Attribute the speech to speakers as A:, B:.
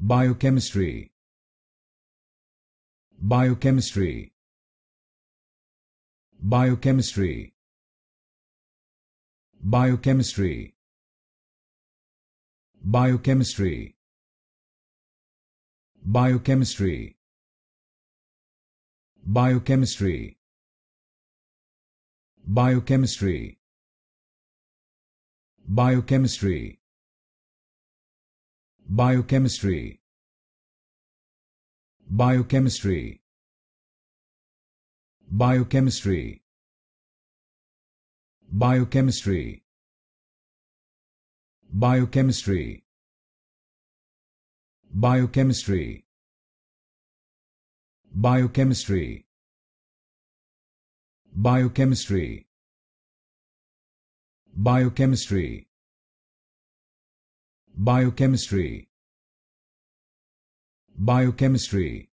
A: Biochemistry Biochemistry Biochemistry Biochemistry Biochemistry Biochemistry Biochemistry Biochemistry Biochemistry Biochemistry Biochemistry Biochemistry Biochemistry Biochemistry Biochemistry Biochemistry Biochemistry Biochemistry Biochemistry Biochemistry